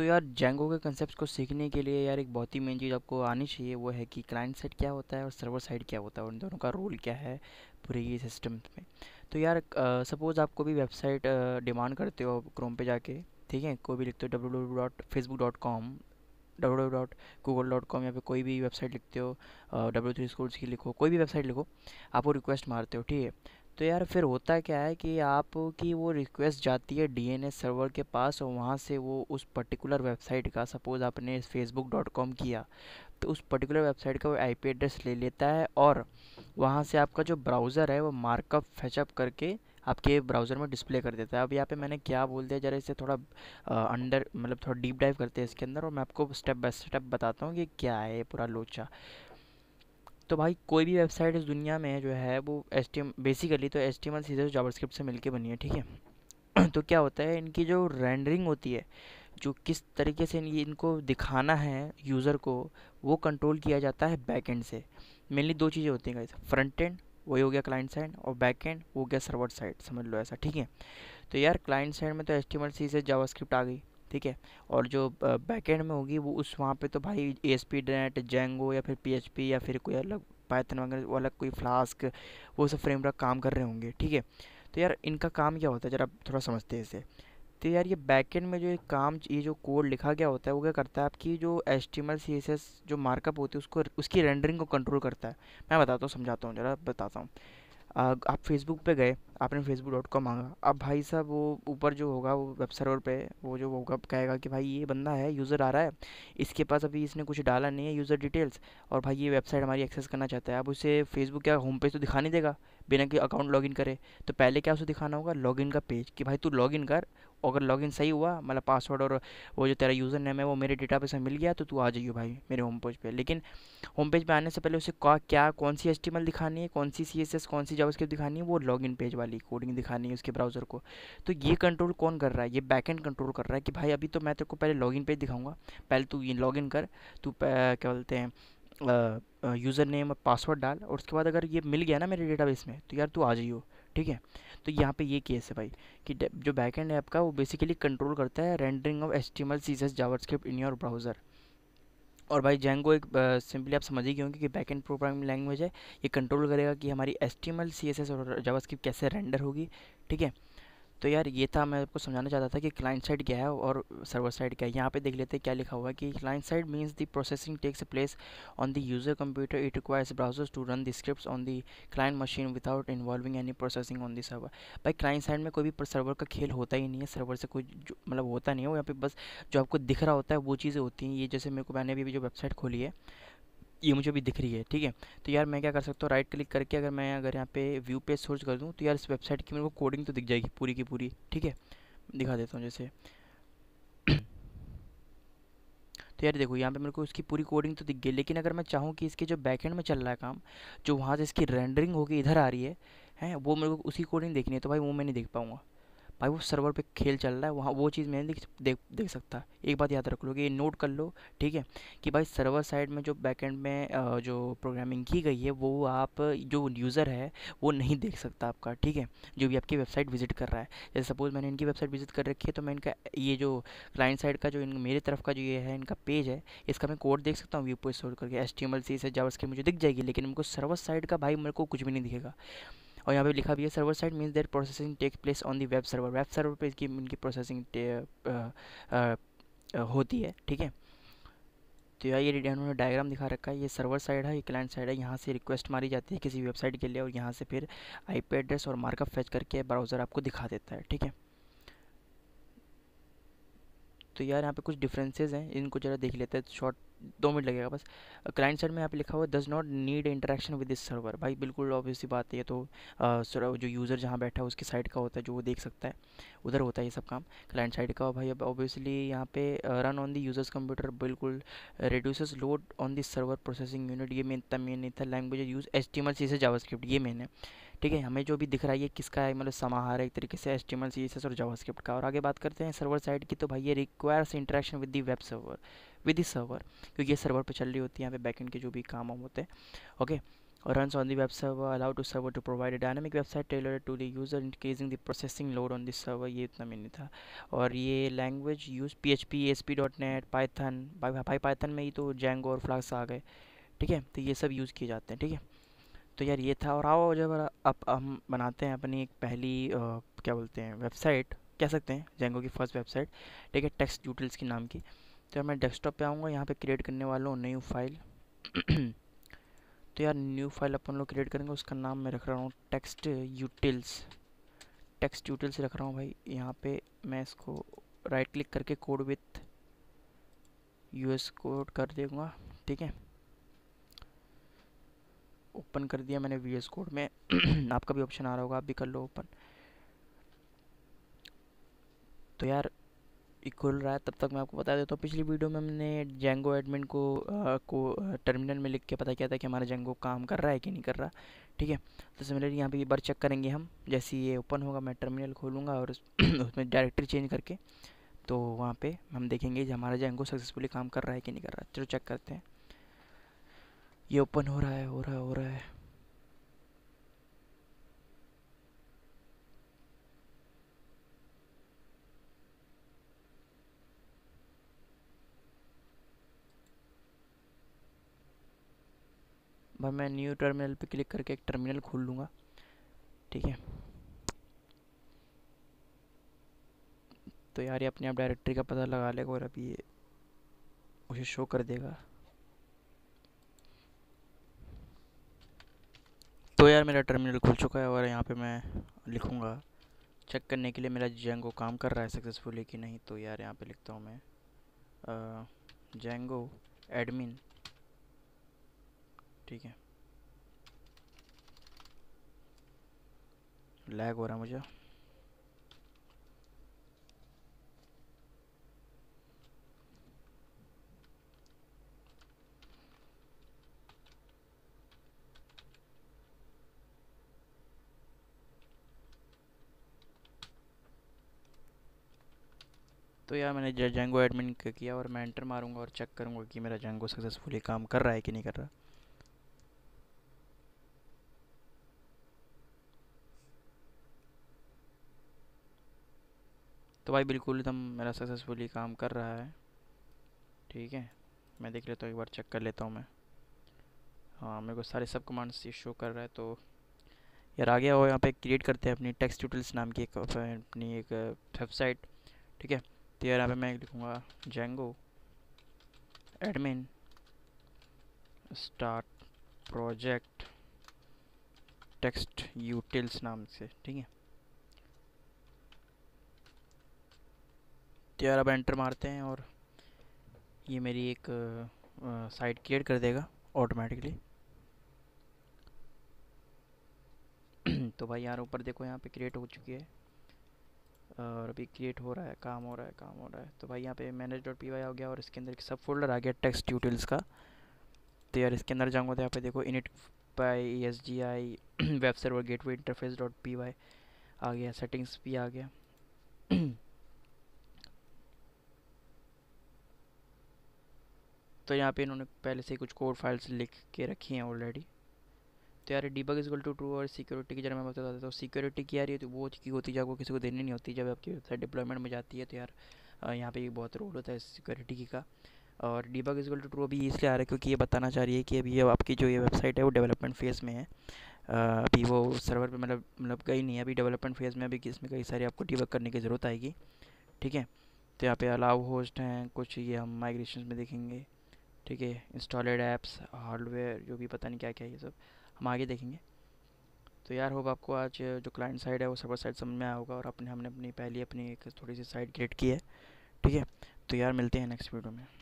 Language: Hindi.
तो यार जेंगो के कंसेप्ट को सीखने के लिए यार एक बहुत ही मेन चीज़ आपको आनी चाहिए वो है कि क्लाइंट साइड क्या होता है और सर्वर साइड क्या होता है उन दोनों का रोल क्या है पूरे ये सिस्टम में तो यार सपोज़ आपको भी वेबसाइट डिमांड करते हो क्रोम पे जाके ठीक है कोई भी लिखते हो W W dot Facebook dot com W W dot Google dot com या फिर कोई भी वेबसाइट लिखते हो डब्ल्यू थ्री स्कूल्स की लिखो कोई भी वेबसाइट लिखो आप वो रिक्वेस्ट मारते हो ठीक है तो यार फिर होता क्या है कि आपकी वो रिक्वेस्ट जाती है डीएनएस सर्वर के पास और वहाँ से वो उस पर्टिकुलर वेबसाइट का सपोज़ आपने फेसबुक डॉट कॉम किया तो उस पर्टिकुलर वेबसाइट का वो पी एड्रेस ले लेता है और वहाँ से आपका जो ब्राउज़र है वो मार्कअप फैचअप करके आपके ब्राउज़र में डिस्प्ले कर देता है अब यहाँ पे मैंने क्या बोल दिया जरा इसे थोड़ा आ, अंडर मतलब थोड़ा डीप डाइव करते हैं इसके अंदर और मैं आपको स्टेप बाय स्टेप बताता हूँ कि क्या है ये पूरा लोचा तो भाई कोई भी वेबसाइट इस दुनिया में जो है वो एस बेसिकली तो एस टी एम सीधे तो जावास्क्रिप्ट से मिलके बनी है ठीक है तो क्या होता है इनकी जो रेंडरिंग होती है जो किस तरीके से इनको दिखाना है यूज़र को वो कंट्रोल किया जाता है बैक एंड से मेनली दो चीज़ें होती हैं फ्रंट एंड वही हो गया क्लाइंट साइड और बैक एंड वो हो गया सर्वर साइड समझ लो ऐसा ठीक है तो यार क्लाइंट साइड में तो एस टी एम सी से स्क्रिप्ट आ गई ठीक है और जो बैकेंड में होगी वो उस वहाँ पे तो भाई A S P net Django या फिर पी या फिर कोई अलग पैथन वगैरह वो अलग कोई फ्लास्क वो सब फ्रेमवर्क काम कर रहे होंगे ठीक है तो यार इनका काम क्या होता है जरा थोड़ा समझते हैं इसे तो यार ये बैकेंड में जो ये काम ये जो कोड लिखा गया होता है वो क्या करता है आपकी जो H T M L C S S जो मार्कअप होती है उसको उसकी रेंडरिंग को कंट्रोल करता है मैं बताता हूँ समझाता हूँ ज़रा बताता हूँ आप फेसबुक पे गए आपने फेसबुक डॉट कॉम मांगा अब भाई साहब वो ऊपर जो होगा वो वेब सर्वर पे वो जो होगा कहेगा कि भाई ये बंदा है यूज़र आ रहा है इसके पास अभी इसने कुछ डाला नहीं है यूज़र डिटेल्स और भाई ये वेबसाइट हमारी एक्सेस करना चाहता है अब उसे फेसबुक क्या होम पेज तो दिखा नहीं देगा बिना कि अकाउंट लॉगिन करे तो पहले क्या उसे दिखाना होगा लॉगिन का पेज कि भाई तू लॉगिन कर अगर लॉगिन सही हुआ मतलब पासवर्ड और वो जो तेरा यूज़र नेम है वो मेरे डेटा पे मिल गया तो तू आ जाइयो भाई मेरे होम पेज पे लेकिन होम पेज पे आने से पहले उसे का क्या कौन सी एच दिखानी है कौन सी सी कौन सी जावास्क्रिप्ट दिखानी है वो लॉगिन पेज वाली कोडिंग दिखानी है उसके ब्राउज़र को तो ये कंट्रोल कौन कर रहा है ये बैकेंड कंट्रोल कर रहा है कि भाई अभी तो मैं तेरे को पहले लॉगिन पेज दिखाऊंगा पहले तू ये लॉगिन कर तू क्या बोलते हैं यूज़र नेम और पासवर्ड डाल और उसके बाद अगर ये मिल गया ना मेरे डेटाबेस में तो यार तू आ जाइयो ठीक है तो यहाँ पे ये केस है भाई कि जो एंड है आपका वो बेसिकली कंट्रोल करता है rendering of H CSS Java C S in your browser और भाई जेंगो एक सिंपली आप समझ ही होंगे कि बैक एंड प्रोग्रामिंग लैंग्वेज है ये कंट्रोल करेगा कि हमारी H T C S S और जावास्क्रिप्ट कैसे रेंडर होगी ठीक है तो यार ये था मैं आपको समझाना चाहता था कि क्लाइंट साइड क्या है और सर्वर साइड क्या है यहाँ पे देख लेते हैं क्या लिखा हुआ है कि client side means the processing takes place on the user computer it requires browsers to run the script on the client machine without involving any processing on the server भाई क्लाइंट साइड में कोई भी सर्वर का खेल होता ही नहीं है सर्वर से कोई मतलब होता नहीं है वो यहाँ पर बस जो आपको दिख रहा होता है वो चीज़ें होती हैं ये जैसे मेरे को मैंने भी जो वेबसाइट खोली है ये मुझे अभी दिख रही है ठीक है तो यार मैं क्या कर सकता हूँ राइट क्लिक करके अगर मैं अगर यहाँ पे व्यू पेज सर्च कर दूँ तो यार इस वेबसाइट की मेरे को कोडिंग तो दिख जाएगी पूरी की पूरी ठीक है दिखा देता हूँ जैसे तो यार देखो यहाँ पे मेरे को इसकी पूरी कोडिंग तो दिख गई लेकिन अगर मैं चाहूँ कि इसके जो बैकहेंड में चल रहा है काम जो वहाँ से इसकी रेंडरिंग होगी इधर आ रही है हैं वो मेरे को उसी कोडिंग देखनी है तो भाई वो मैं नहीं देख पाऊँगा भाई वो सर्वर पे खेल चल रहा है वहाँ वो चीज़ मैंने देख देख देख सकता एक बात याद रख लो कि ये नोट कर लो ठीक है कि भाई सर्वर साइड में जो बैकेंड में जो प्रोग्रामिंग की गई है वो आप जो यूज़र है वो नहीं देख सकता आपका ठीक है जो भी आपकी वेबसाइट विजिट कर रहा है जैसे सपोज़ मैंने इनकी वेबसाइट विजिट कर रखी है तो मैं इनका ये जो क्लाइंट साइड का जो इन मेरे तरफ का जो ये है इनका पेज है इसका मैं कोड देख सकता हूँ व्यू पोस्ट स्टोर करके S T M L C से जावर मुझे दिख जाएगी लेकिन उनको सर्वर साइड का भाई मेरे को कुछ भी नहीं दिखेगा और यहाँ पे लिखा भी है server side means that processing take place on the web server web server पे इसकी इनकी प्रोसेसिंग होती है ठीक है तो यार ये उन्होंने डायग्राम दिखा रखा है ये सर्वर साइड है ये क्लाइंट साइड है यहाँ से रिक्वेस्ट मारी जाती है किसी वेबसाइट के लिए और यहाँ से फिर आईपी एड्रेस और मार्कअप फेच करके ब्राउज़र आपको दिखा देता है ठीक है तो यार यहाँ पे कुछ डिफरेंसेस हैं इनको ज़रा देख लेते हैं शॉर्ट दो मिनट लगेगा बस क्लाइंट साइड में यहाँ पे लिखा हुआ है does not need interaction with this server भाई बिल्कुल ऑब्वियसली बात है तो आ, जो यूज़र जहाँ बैठा है उसकी साइड का होता है जो वो देख सकता है उधर होता है ये सब काम क्लाइंट साइड का भाई अब ऑब्वियसली यहाँ पे run on the user's computer बिल्कुल reduces load on this server processing unit ये मेन था मेन नहीं था language use H T M C से जावास्क्रिप्ट ये मेन है ठीक है हमें जो भी दिख रहा है ये किसका है मतलब समाहार है एक तरीके से एस्टिमल सी और जावास्क्रिप्ट का और आगे बात करते हैं सर्वर साइड की तो भाई ये requires interaction with the web server with the server क्योंकि ये सर्वर पर चल रही होती है यहाँ पे बैकेंड के जो भी काम वाम होते हैं ओके और run on the web server allow to server to provide a website tailor to the user increasing the processing load on this server ये इतना मैंने नहीं था और ये language use P H P S P dot net Python भाई पाइथन में ही तो जेंगो और फ्लाक्स आ गए ठीक है तो ये सब यूज़ किए जाते हैं ठीक है तो यार ये था और आओ जब अब हम बनाते हैं अपनी एक पहली आ, क्या बोलते हैं वेबसाइट कह सकते हैं जेंगो की फर्स्ट वेबसाइट ठीक है टेक्स्ट ट्यूटल्स के नाम की तो मैं डेस्कटॉप पे आऊँगा यहाँ पे क्रिएट करने वाला हूँ न्यू फाइल तो यार न्यू फाइल अपन लोग क्रिएट करेंगे उसका नाम मैं रख रहा हूँ टेक्स्ट यूटिल्स टेक्स्ट यूटिल्स रख रहा हूँ भाई यहाँ पे मैं इसको राइट क्लिक करके कोड विथ यूएस कोड कर देगा ठीक है ओपन कर दिया मैंने वी कोड में आपका भी ऑप्शन आ रहा होगा आप भी कर लो ओपन तो यार खुल रहा है तब तक मैं आपको बता देता तो हूँ पिछली वीडियो में हमने जेंगो एडमिन को आ, को टर्मिनल में लिख के पता किया था कि हमारा जेंगो काम कर रहा है कि नहीं कर रहा ठीक है तो सिमिलरली यहाँ पे एक बार चेक करेंगे हम जैसे ये ओपन होगा मैं टर्मिनल खोलूँगा और उसमें डायरेक्टरी चेंज करके तो वहाँ पर हम देखेंगे हमारा जेंगो सक्सेसफुली काम कर रहा है कि नहीं कर रहा चलो चेक करते हैं ये ओपन हो रहा है हो रहा है हो रहा है भाई मैं न्यू टर्मिनल पे क्लिक करके एक टर्मिनल खोल लूँगा ठीक है तो यार ये अपने आप डायरेक्टरी का पता लगा लेगा और अभी ये उसे शो कर देगा तो यार मेरा टर्मिनल खुल चुका है और यहाँ पे मैं लिखूँगा चेक करने के लिए मेरा जेंगो काम कर रहा है सक्सेसफुली कि नहीं तो यार यहाँ पे लिखता हूँ मैं जेंगो एडमिन ठीक है लैग हो रहा है मुझे तो यार मैंने जंगो एडमिन किया और मैं एंटर मारूंगा और चेक करूंगा कि मेरा जंगो सक्सेसफुली काम कर रहा है कि नहीं कर रहा तो भाई बिल्कुल एकदम मेरा सक्सेसफुली काम कर रहा है ठीक है मैं देख लेता हूँ एक बार चेक कर लेता हूँ मैं हाँ मेरे को सारे सब कमांड्स ये शो कर रहा है तो यार आ गया हो यहाँ पे क्रिएट करते हैं अपनी टेक्स्ट टूटल्स नाम की एक अपनी एक वेबसाइट ठीक है तो यार यहाँ पे मैं लिखूँगा Django admin start project text utils नाम से ठीक है तो यार अब एंटर मारते हैं और ये मेरी एक साइट क्रिएट कर देगा ऑटोमेटिकली तो भाई यार ऊपर देखो यहाँ पे क्रिएट हो चुकी है और अभी क्रिएट हो रहा है काम हो रहा है काम हो रहा है तो भाई यहाँ पे मैनेज डॉट पी वाई आ गया और इसके अंदर सब फोल्डर आ गया टेक्स्ट यूटिल्स का तो यार इसके अंदर जाऊँगा तो यहाँ पे देखो init by S G I web server gateway interface dot P Y आ गया सेटिंग्स भी आ गया तो यहाँ पे इन्होंने पहले से कुछ कोड फाइल्स लिख के रखी हैं ऑलरेडी तो यार डीबग इज टू ट्रू और सिक्योरिटी की जरा मैं बता देता हूँ सिक्योरिटी तो की यार ये तो वो की होती है आपको किसी को देनी नहीं होती जब आपकी वेबसाइट डिप्लॉयमेंट में जाती है तो यार यहाँ पे बहुत रोल होता है सिक्योरिटी की का और डीबग इज टू ट्रू अभी इसलिए आ रहा है क्योंकि ये बताना चाह रही है कि अभी आपकी जो ये वेबसाइट है वो डेवलपमेंट फेज़ में है अभी वो सर्वर पर मतलब मतलब कहीं नहीं है अभी डेवलपमेंट फेज़ में अभी इसमें कई सारी आपको डीबग करने की ज़रूरत आएगी ठीक है तो यहाँ पे अलाउ होस्ट हैं कुछ ये हम माइग्रेशन में देखेंगे ठीक है इंस्टॉलेड ऐप्स हार्डवेयर जो भी पता नहीं क्या क्या है ये सब हम आगे देखेंगे तो यार होप आपको आज जो क्लाइंट साइड है वो सर्वर साइड समझ में आया होगा और अपने हमने अपनी पहली अपनी एक थोड़ी सी साइड क्रिएट की है ठीक है तो यार मिलते हैं नेक्स्ट वीडियो में